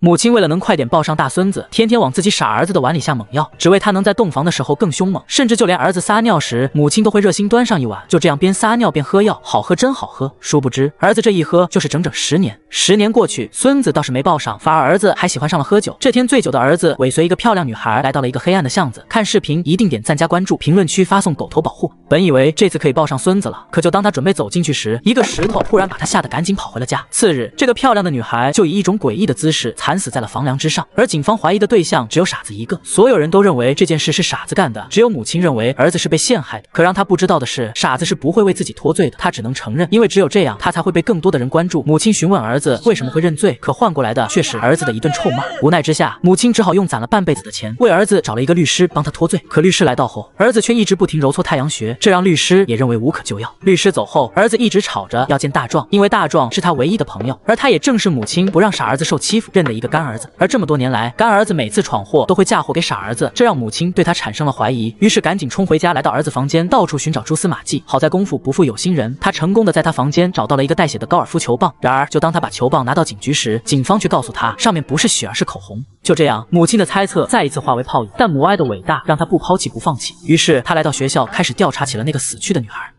母亲为了能快点抱上大孙子，天天往自己傻儿子的碗里下猛药，只为他能在洞房的时候更凶猛，甚至就连儿子撒尿时，母亲都会热心端上一碗，就这样边撒尿边喝药，好喝真好喝。殊不知，儿子这一喝就是整整十年。十年过去，孙子倒是没抱上，反而儿子还喜欢上了喝酒。这天，醉酒的儿子尾随一个漂亮女孩来到了一个黑暗的巷子，看视频一定点赞加关注，评论区发送狗头保护。本以为这次可以抱上孙子了，可就当他准备走进去时，一个石头突然把他吓得赶紧跑回了家。次日，这个漂亮的女孩就以一种诡异的姿势。惨死在了房梁之上，而警方怀疑的对象只有傻子一个，所有人都认为这件事是傻子干的，只有母亲认为儿子是被陷害的。可让他不知道的是，傻子是不会为自己脱罪的，他只能承认，因为只有这样他才会被更多的人关注。母亲询问儿子为什么会认罪，可换过来的却是儿子的一顿臭骂。无奈之下，母亲只好用攒了半辈子的钱为儿子找了一个律师帮他脱罪。可律师来到后，儿子却一直不停揉搓太阳穴，这让律师也认为无可救药。律师走后，儿子一直吵着要见大壮，因为大壮是他唯一的朋友，而他也正是母亲不让傻儿子受欺负认的。一个干儿子，而这么多年来，干儿子每次闯祸都会嫁祸给傻儿子，这让母亲对他产生了怀疑，于是赶紧冲回家，来到儿子房间，到处寻找蛛丝马迹。好在功夫不负有心人，他成功的在他房间找到了一个带血的高尔夫球棒。然而，就当他把球棒拿到警局时，警方却告诉他上面不是血而是口红。就这样，母亲的猜测再一次化为泡影。但母爱的伟大让他不抛弃不放弃，于是他来到学校，开始调查起了那个死去的女孩。